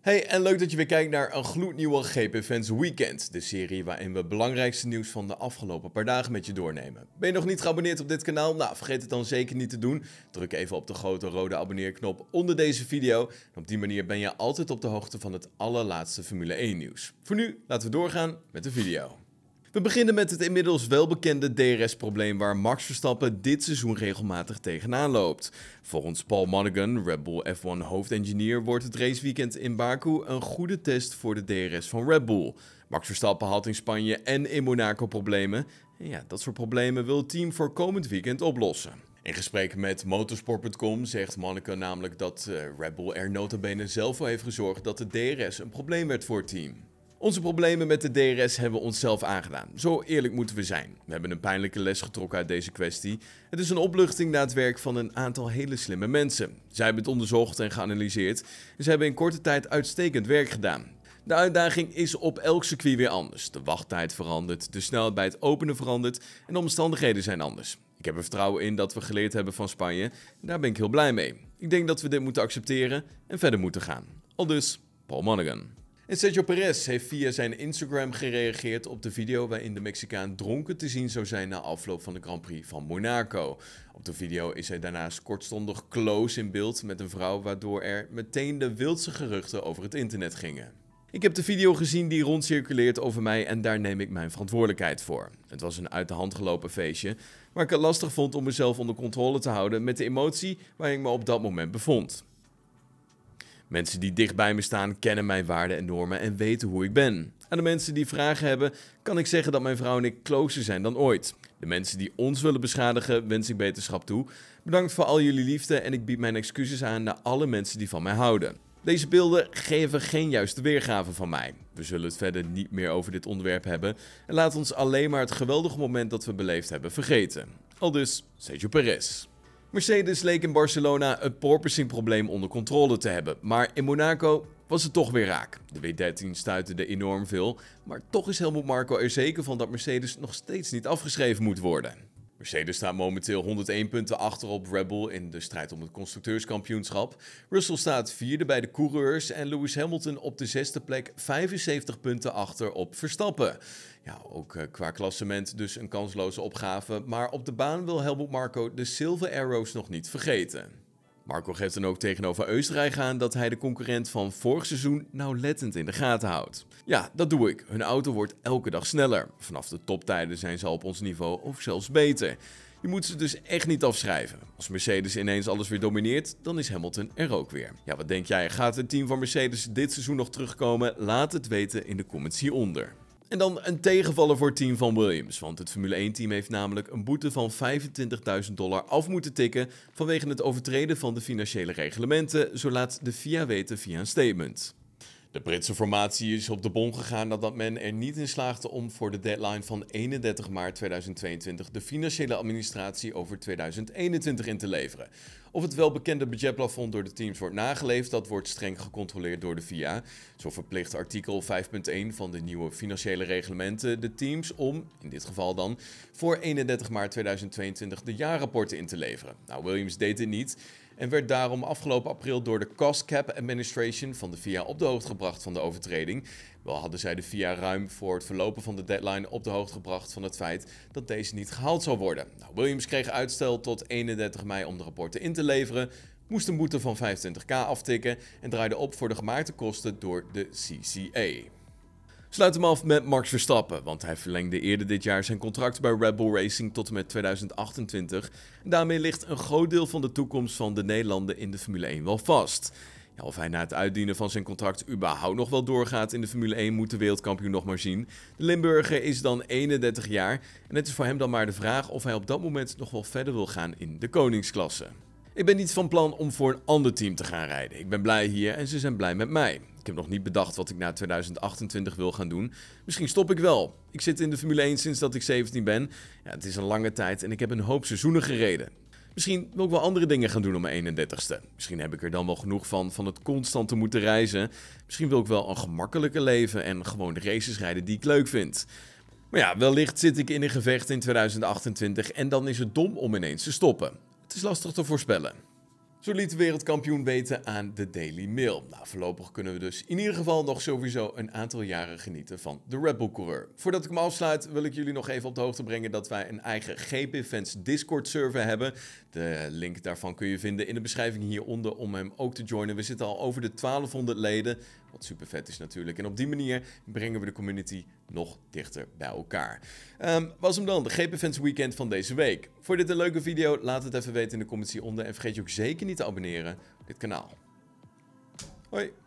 Hey en leuk dat je weer kijkt naar een gloednieuwe GP Fans Weekend, de serie waarin we het belangrijkste nieuws van de afgelopen paar dagen met je doornemen. Ben je nog niet geabonneerd op dit kanaal? Nou, vergeet het dan zeker niet te doen. Druk even op de grote rode abonneerknop onder deze video. En op die manier ben je altijd op de hoogte van het allerlaatste Formule 1 nieuws. Voor nu, laten we doorgaan met de video. We beginnen met het inmiddels welbekende DRS-probleem waar Max Verstappen dit seizoen regelmatig tegenaan loopt. Volgens Paul Monaghan, Red Bull F1 hoofdengineer, wordt het raceweekend in Baku een goede test voor de DRS van Red Bull. Max Verstappen had in Spanje en in Monaco problemen. En ja, dat soort problemen wil het team voor komend weekend oplossen. In gesprek met motorsport.com zegt Monaghan namelijk dat eh, Red Bull er notabene zelf voor heeft gezorgd dat de DRS een probleem werd voor het team. Onze problemen met de DRS hebben we onszelf aangedaan. Zo eerlijk moeten we zijn. We hebben een pijnlijke les getrokken uit deze kwestie. Het is een opluchting na het werk van een aantal hele slimme mensen. Zij hebben het onderzocht en geanalyseerd. En ze hebben in korte tijd uitstekend werk gedaan. De uitdaging is op elk circuit weer anders. De wachttijd verandert, de snelheid bij het openen verandert en de omstandigheden zijn anders. Ik heb er vertrouwen in dat we geleerd hebben van Spanje en daar ben ik heel blij mee. Ik denk dat we dit moeten accepteren en verder moeten gaan. dus Paul Monaghan. En Sergio Perez heeft via zijn Instagram gereageerd op de video waarin de Mexicaan dronken te zien zou zijn na afloop van de Grand Prix van Monaco. Op de video is hij daarnaast kortstondig close in beeld met een vrouw, waardoor er meteen de wildse geruchten over het internet gingen. Ik heb de video gezien die rondcirculeert over mij en daar neem ik mijn verantwoordelijkheid voor. Het was een uit de hand gelopen feestje, waar ik het lastig vond om mezelf onder controle te houden met de emotie waar ik me op dat moment bevond. Mensen die dicht bij me staan kennen mijn waarden en normen en weten hoe ik ben. Aan de mensen die vragen hebben, kan ik zeggen dat mijn vrouw en ik closer zijn dan ooit. De mensen die ons willen beschadigen, wens ik beterschap toe. Bedankt voor al jullie liefde en ik bied mijn excuses aan naar alle mensen die van mij houden. Deze beelden geven geen juiste weergave van mij. We zullen het verder niet meer over dit onderwerp hebben en laten ons alleen maar het geweldige moment dat we beleefd hebben vergeten. Al dus, Sergio Perez. Mercedes leek in Barcelona het porpoising-probleem onder controle te hebben, maar in Monaco was het toch weer raak. De W13 er enorm veel, maar toch is Helmut Marko er zeker van dat Mercedes nog steeds niet afgeschreven moet worden. Mercedes staat momenteel 101 punten achter op Rebel in de strijd om het constructeurskampioenschap. Russell staat vierde bij de coureurs en Lewis Hamilton op de zesde plek 75 punten achter op Verstappen. Ja, ook eh, qua klassement dus een kansloze opgave, maar op de baan wil Helmut Marco de Silver Arrows nog niet vergeten. Marco geeft dan ook tegenover Oostenrijk aan dat hij de concurrent van vorig seizoen nauwlettend in de gaten houdt. Ja, dat doe ik. Hun auto wordt elke dag sneller. Vanaf de toptijden zijn ze op ons niveau of zelfs beter. Je moet ze dus echt niet afschrijven. Als Mercedes ineens alles weer domineert, dan is Hamilton er ook weer. Ja, wat denk jij? Gaat het team van Mercedes dit seizoen nog terugkomen? Laat het weten in de comments hieronder. En dan een tegenvaller voor het team van Williams, want het Formule 1-team heeft namelijk een boete van 25.000 dollar af moeten tikken vanwege het overtreden van de financiële reglementen, zo laat de FIA weten via een statement. De Britse formatie is op de bon gegaan nadat men er niet in slaagde om voor de deadline van 31 maart 2022 de financiële administratie over 2021 in te leveren. Of het welbekende budgetplafond door de teams wordt nageleefd, dat wordt streng gecontroleerd door de VIA. Zo verplicht artikel 5.1 van de nieuwe financiële reglementen de teams om, in dit geval dan, voor 31 maart 2022 de jaarrapporten in te leveren. Nou, Williams deed dit niet en werd daarom afgelopen april door de Cost Cap Administration van de VIA op de hoogte gebracht van de overtreding. Wel hadden zij de VIA ruim voor het verlopen van de deadline op de hoogte gebracht van het feit dat deze niet gehaald zou worden. Nou, Williams kreeg uitstel tot 31 mei om de rapporten in te leveren, moest een boete van 25k aftikken en draaide op voor de gemaakte kosten door de CCA. Sluit hem af met Max Verstappen, want hij verlengde eerder dit jaar zijn contract bij Red Bull Racing tot en met 2028. daarmee ligt een groot deel van de toekomst van de Nederlanden in de Formule 1 wel vast. of hij na het uitdienen van zijn contract überhaupt nog wel doorgaat in de Formule 1 moet de wereldkampioen nog maar zien. De Limburger is dan 31 jaar en het is voor hem dan maar de vraag of hij op dat moment nog wel verder wil gaan in de koningsklasse. Ik ben niet van plan om voor een ander team te gaan rijden. Ik ben blij hier en ze zijn blij met mij heb nog niet bedacht wat ik na 2028 wil gaan doen. Misschien stop ik wel. Ik zit in de Formule 1 sinds dat ik 17 ben. Ja, het is een lange tijd en ik heb een hoop seizoenen gereden. Misschien wil ik wel andere dingen gaan doen op mijn 31ste. Misschien heb ik er dan wel genoeg van, van het constant te moeten reizen. Misschien wil ik wel een gemakkelijker leven en gewoon de races rijden die ik leuk vind. Maar ja, wellicht zit ik in een gevecht in 2028 en dan is het dom om ineens te stoppen. Het is lastig te voorspellen. Zo liet de wereldkampioen weten aan de Daily Mail. Nou, voorlopig kunnen we dus in ieder geval nog sowieso een aantal jaren genieten van de Red Bull coureur. Voordat ik hem afsluit wil ik jullie nog even op de hoogte brengen dat wij een eigen GP Fans Discord server hebben. De link daarvan kun je vinden in de beschrijving hieronder om hem ook te joinen. We zitten al over de 1200 leden, wat super vet is natuurlijk. En op die manier brengen we de community nog dichter bij elkaar. Ehm, was hem dan, de GP Fans Weekend van deze week. Vond je dit een leuke video? Laat het even weten in de comments hieronder en vergeet je ook zeker niet niet te abonneren op dit kanaal. Hoi!